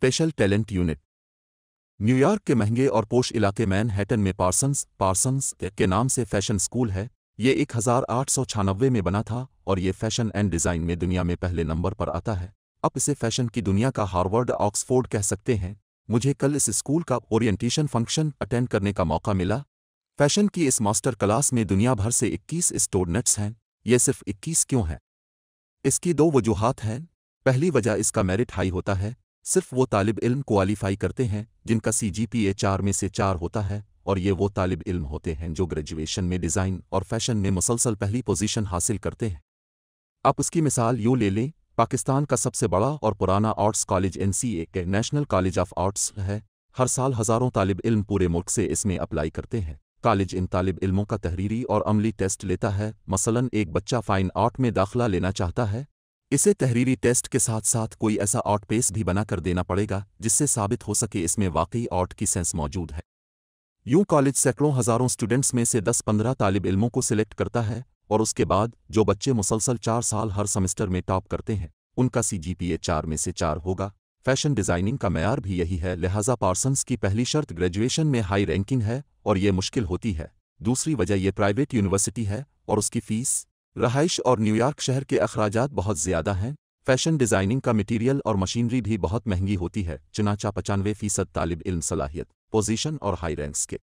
special talent unit New York के महंगे और पोश इलाके मैनहैटन में पार्सन्स पार्सन्स के नाम से फैशन स्कूल है ये एक में बना था और ये फैशन एंड डिज़ाइन में दुनिया में पहले नंबर पर आता है अब इसे फैशन की दुनिया का हार्वर्ड ऑक्सफोर्ड कह सकते हैं मुझे कल इस स्कूल का ओरिएंटेशन फंक्शन अटेंड करने का मौका मिला फैशन की इस मास्टर क्लास में दुनिया भर से 21 स्टोरनेट्स हैं ये सिर्फ 21 क्यों हैं इसकी दो वजूहत हैं पहली वजह इसका मेरिट हाई होता है सिर्फ वो तालिब इल्म क्वालिफाई करते हैं जिनका सी जी पी ए चार में से चार होता है और ये वो तालिब इल्म होते हैं जो ग्रेजुएशन में डिज़ाइन और फैशन में मुसलसल पहली पोजीशन हासिल करते हैं आप उसकी मिसाल यूँ ले लें पाकिस्तान का सबसे बड़ा और पुराना arts college N C A के नेशनल कॉलेज ऑफ आर्ट्स है हर साल हज़ारों तालब इल्म पूरे मुल्क से इसमें अप्लाई करते हैं कॉलेज इन तालब इल्मों का तहरीरी और अमली टेस्ट लेता है मसलन एक बच्चा फ़ाइन आर्ट में दाखिला लेना चाहता है इसे तहरीरी टेस्ट के साथ साथ कोई ऐसा आउट पेस भी बनाकर देना पड़ेगा जिससे साबित हो सके इसमें वाकई आउट की सेंस मौजूद है यूं कॉलेज सैकड़ों हज़ारों स्टूडेंट्स में से 10-15 तालिब इल्मों को सिलेक्ट करता है और उसके बाद जो बच्चे मुसलसल चार साल हर सेमेस्टर में टॉप करते हैं उनका सी जी पी ए चार में से चार होगा फैशन डिज़ाइनिंग का मैार भी यही है लिहाजा पार्सन्स की पहली शर्त ग्रेजुएशन में हाई रैंकिंग है और ये मुश्किल होती है दूसरी वजह यह प्राइवेट यूनिवर्सिटी है और उसकी फ़ीस रहाइश और न्यूयॉर्क शहर के अखराज बहुत ज़्यादा हैं फैशन डिज़ाइनिंग का मटेरियल और मशीनरी भी बहुत महंगी होती है चुनाचा पचानवे फ़ीसद तालब इल्म सलाहियत पोजीशन और हाई रैंक्स के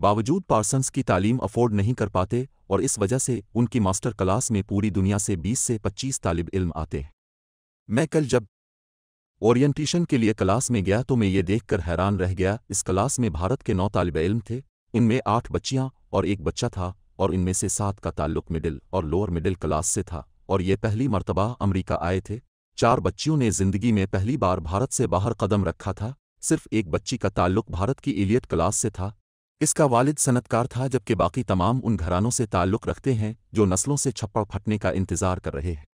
बावजूद पार्सन्स की तालीम अफोर्ड नहीं कर पाते और इस वजह से उनकी मास्टर क्लास में पूरी दुनिया से 20 से 25 तालब इल्म आते हैं मैं कल जब ओरिएंटेशन के लिए क्लास में गया तो मैं ये देखकर हैरान रह गया इस क्लास में भारत के नौ तालब इल्म थे इनमें आठ बच्चियाँ और एक बच्चा था और इनमें से सात का ताल्लुक मिडिल और लोअर मिडिल क्लास से था और ये पहली मर्तबा अमरीका आए थे चार बच्चियों ने जिंदगी में पहली बार भारत से बाहर कदम रखा था सिर्फ एक बच्ची का ताल्लुक भारत की एलियत क्लास से था इसका वालिद सनतकार था जबकि बाकी तमाम उन घरानों से ताल्लुक रखते हैं जो नस्लों से छप्पड़ फटने का इंतजार कर रहे हैं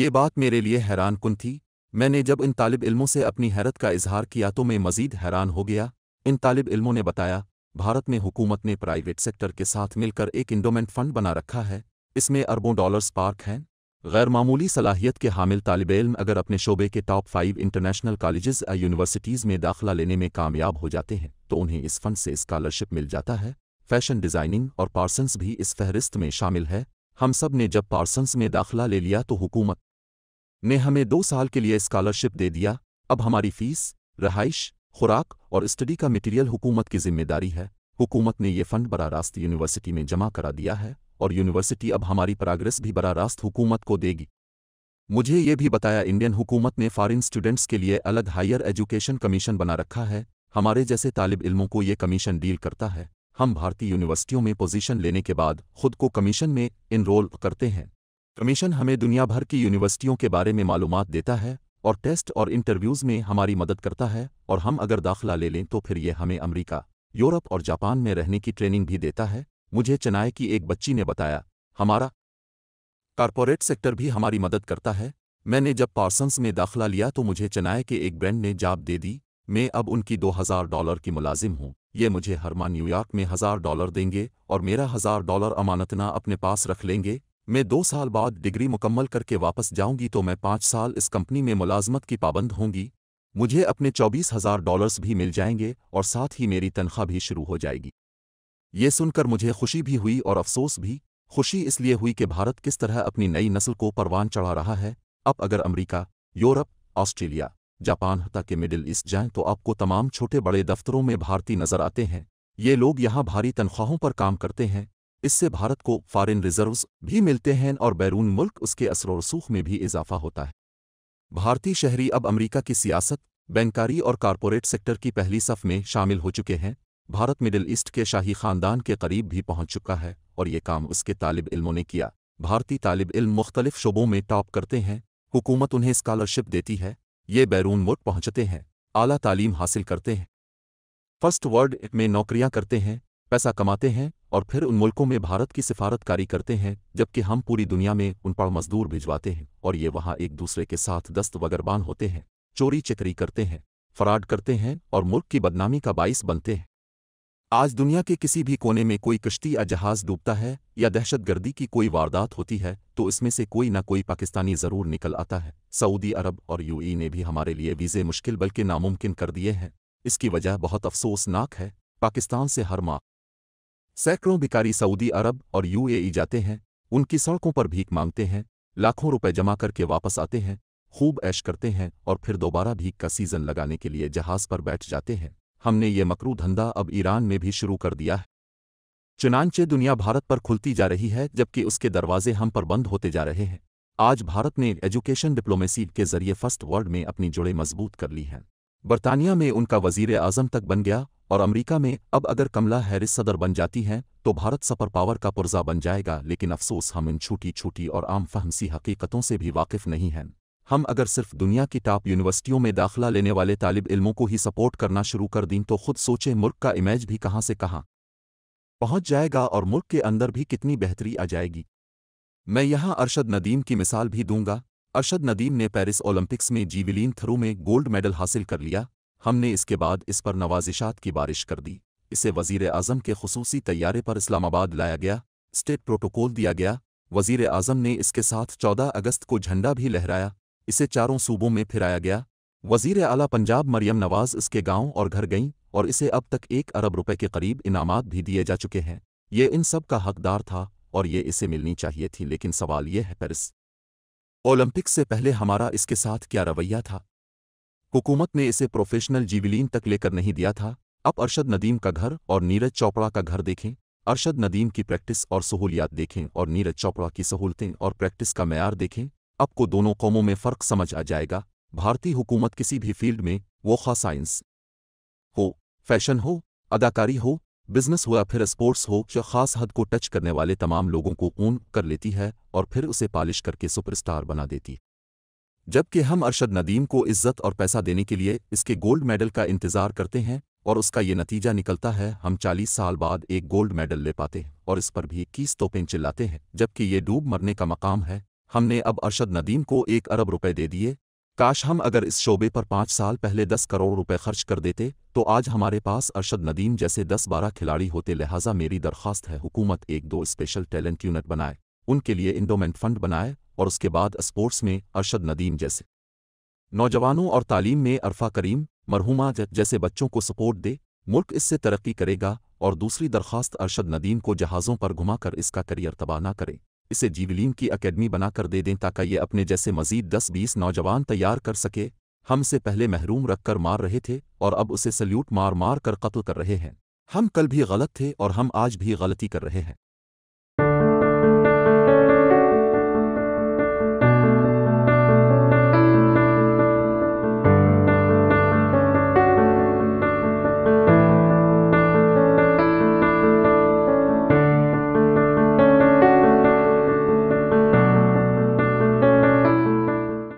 ये बात मेरे लिए हैरान कन थी मैंने जब इन तालिब इल्मों से अपनी हैरत का इजहार किया तो मैं मजीद हैरान हो गया इन तालिब इल्मों ने बताया भारत में हुकूमत ने प्राइवेट सेक्टर के साथ मिलकर एक इंडोमेंट फंड बना रखा है इसमें अरबों डॉलर्स पार्क हैं मामूली सलाहियत के हामिल तालब इल्म अगर अपने शोबे के टॉप फाइव इंटरनेशनल कॉलेजेस या यूनिवर्सिटीज़ में दाखिला लेने में कामयाब हो जाते हैं तो उन्हें इस फंड से स्कॉलरशिप मिल जाता है फैशन डिज़ाइनिंग और पार्सन्स भी इस फहरिस्त में शामिल है हम सब ने जब पार्सन्स में दाखिला ले लिया तो हुकूमत ने हमें दो साल के लिए स्कॉलरशिप दे दिया अब हमारी फीस रहाइश खुराक और स्टडी का मटेरियल हुकूमत की जिम्मेदारी है हुकूमत ने ये फंड बरा रास्त यूनिवर्सिटी में जमा करा दिया है और यूनिवर्सिटी अब हमारी प्रोग्रेस भी बरा रास्त हुकूमत को देगी मुझे ये भी बताया इंडियन हुकूमत ने फॉरन स्टूडेंट्स के लिए अलग हायर एजुकेशन कमीशन बना रखा है हमारे जैसे तालिब इल्मों को ये कमीशन डील करता है हम भारतीय यूनिवर्सिटियों में पोजीशन लेने के बाद खुद को कमीशन में इनरोल करते हैं कमीशन हमें दुनिया भर की यूनिवर्सिटियों के बारे में मालूम देता है और टेस्ट और इंटरव्यूज़ में हमारी मदद करता है और हम अगर दाखिला ले लें तो फिर ये हमें अमरीका यूरोप और जापान में रहने की ट्रेनिंग भी देता है मुझे चेन्नई की एक बच्ची ने बताया हमारा कारपोरेट सेक्टर भी हमारी मदद करता है मैंने जब पार्सन्स में दाखिला लिया तो मुझे चेन्नई के एक ब्रांड ने जाब दे दी मैं अब उनकी दो हज़ार डॉलर की मुलाजिम हूँ ये मुझे हर माह न्यूयॉर्क में हज़ार डॉलर देंगे और मेरा हज़ार डॉलर अमानतना अपने पास रख लेंगे मैं दो साल बाद डिग्री मुकम्मल करके वापस जाऊंगी तो मैं पाँच साल इस कंपनी में मुलाजमत की पाबंद होंगी मुझे अपने चौबीस हजार डॉलर्स भी मिल जाएंगे और साथ ही मेरी तनख्वाह भी शुरू हो जाएगी ये सुनकर मुझे खुशी भी हुई और अफसोस भी खुशी इसलिए हुई कि भारत किस तरह अपनी नई नस्ल को परवान चढ़ा रहा है अब अगर अमरीका यूरोप ऑस्ट्रेलिया जापान तक के मिडिल ईस्ट जाएं तो आपको तमाम छोटे बड़े दफ्तरों में भारतीय नजर आते हैं ये लोग यहाँ भारी तनख्वाहों पर काम करते हैं इससे भारत को फॉरेन रिजर्व्स भी मिलते हैं और बैरून मुल्क उसके असर रसूख में भी इजाफा होता है भारतीय शहरी अब अमेरिका की सियासत बैंकारी और कॉरपोरेट सेक्टर की पहली सफ में शामिल हो चुके हैं भारत मिडिल ईस्ट के शाही खानदान के करीब भी पहुंच चुका है और ये काम उसके तालिब इल्मों ने किया भारतीय तालिब इल्म मुख्तलिफ शोबों में टॉप करते हैं हुकूमत उन्हें स्कॉलरशिप देती है ये बैरून मुल्क पहुंचते हैं आला तालीम हासिल करते हैं फर्स्ट वर्ल्ड में नौकरियां करते हैं पैसा कमाते हैं और फिर उन मुल्कों में भारत की सिफारतकारी करते हैं जबकि हम पूरी दुनिया में उन पर मजदूर भिजवाते हैं और ये वहां एक दूसरे के साथ दस्त वगरबान होते हैं चोरी चकरी करते हैं फ्रॉड करते हैं और मुल्क की बदनामी का बाइस बनते हैं आज दुनिया के किसी भी कोने में कोई कश्ती या जहाज डूबता है या दहशतगर्दी की कोई वारदात होती है तो इसमें से कोई ना कोई पाकिस्तानी ज़रूर निकल आता है सऊदी अरब और यूएई ने भी हमारे लिए वीज़े मुश्किल बल्कि नामुमकिन कर दिए हैं इसकी वजह बहुत अफसोसनाक है पाकिस्तान से हर माह सैकड़ों भिकारी सऊदी अरब और यूएई जाते हैं उनकी सड़कों पर भीख मांगते हैं लाखों रुपए जमा करके वापस आते हैं खूब ऐश करते हैं और फिर दोबारा भीख का सीजन लगाने के लिए जहाज पर बैठ जाते हैं हमने ये मकरू धंधा अब ईरान में भी शुरू कर दिया है चुनानचे दुनिया भारत पर खुलती जा रही है जबकि उसके दरवाजे हम पर बंद होते जा रहे हैं आज भारत ने एजुकेशन डिप्लोमेसी के जरिए फर्स्ट वर्ल्ड में अपनी जुड़े मजबूत कर ली हैं बरतानिया में उनका वजीर आजम तक बन गया और अमरीका में अब अगर कमला हैरिस सदर बन जाती हैं तो भारत सपर पावर का पुर्जा बन जाएगा लेकिन अफसोस हम इन छोटी छोटी और आम फहमसी हकीकतों से भी वाकिफ नहीं हैं हम अगर सिर्फ दुनिया की टॉप यूनिवर्सिटियों में दाखिला लेने वाले तालब इल्मों को ही सपोर्ट करना शुरू कर दें तो खुद सोचें मुल्क का इमेज भी कहाँ से कहाँ पहुँच जाएगा और मुल्क के अंदर भी कितनी बेहतरी आ जाएगी मैं यहाँ अरशद नदीम की मिसाल भी दूंगा अरशद नदीम ने पेरिस ओलंपिक्स में जीविलीन थ्रू में गोल्ड मेडल हासिल कर लिया हमने इसके बाद इस पर नवाजिशात की बारिश कर दी इसे वजीर आजम के खसूसी तैयारे पर इस्लामाबाद लाया गया स्टेट प्रोटोकॉल दिया गया वजीर आजम ने इसके साथ 14 अगस्त को झंडा भी लहराया इसे चारों सूबों में फिराया गया वजीर आला पंजाब मरियम नवाज इसके गांव और घर गईं और इसे अब तक एक अरब रुपए के करीब इनाम भी दिए जा चुके हैं ये इन सब का हकदार था और ये इसे मिलनी चाहिए थी लेकिन सवाल ये है पेरिस ओलंपिक से पहले हमारा इसके साथ क्या रवैया था हुकूमत ने इसे प्रोफेशनल जीविलीन तक लेकर नहीं दिया था अब अरशद नदीम का घर और नीरज चौपड़ा का घर देखें अरशद नदीम की प्रैक्टिस और सहूलियात देखें और नीरज चौपड़ा की सहूलतें और प्रैक्टिस का मैार देखें आपको दोनों कौमों में फ़र्क समझ आ जाएगा भारतीय हुकूमत किसी भी फील्ड में वो खा साइंस हो फैशन हो अदाकारी हो बिजनेस हो या फिर स्पोर्ट्स हो या खास हद को टच करने वाले तमाम लोगों को ऊन कर लेती है और फिर उसे पालिश करके सुपरस्टार बना देती जबकि हम अरशद नदीम को इज्जत और पैसा देने के लिए इसके गोल्ड मेडल का इंतजार करते हैं और उसका ये नतीजा निकलता है हम 40 साल बाद एक गोल्ड मेडल ले पाते हैं और इस पर भी इक्कीस तोपें चिल्लाते हैं जबकि ये डूब मरने का मकाम है हमने अब अरशद नदीम को एक अरब रुपए दे दिए काश हम अगर इस शोबे पर पाँच साल पहले दस करोड़ रुपए खर्च कर देते तो आज हमारे पास अरशद नदीम जैसे दस बारह खिलाड़ी होते लिहाजा मेरी दरख्वास्त है हुकूमत एक दो स्पेशल टैलेंट यूनिट बनाए उनके लिए इंडोमेंट फंड बनाए और उसके बाद स्पोर्ट्स में अरशद नदीम जैसे नौजवानों और तालीम में अरफा करीम मरहुमा जैसे बच्चों को सपोर्ट दे मुल्क इससे तरक्की करेगा और दूसरी दरख्वास्त अरशद नदीम को जहाज़ों पर घुमाकर इसका करियर तबाह न करें इसे जीवलीन की अकेडमी बनाकर दे दें ताकि ये अपने जैसे मजीद दस बीस नौजवान तैयार कर सके हमसे पहले महरूम रखकर मार रहे थे और अब उसे सल्यूट मार मार कर कत्ल कर रहे हैं हम कल भी गलत थे और हम आज भी गलती कर रहे हैं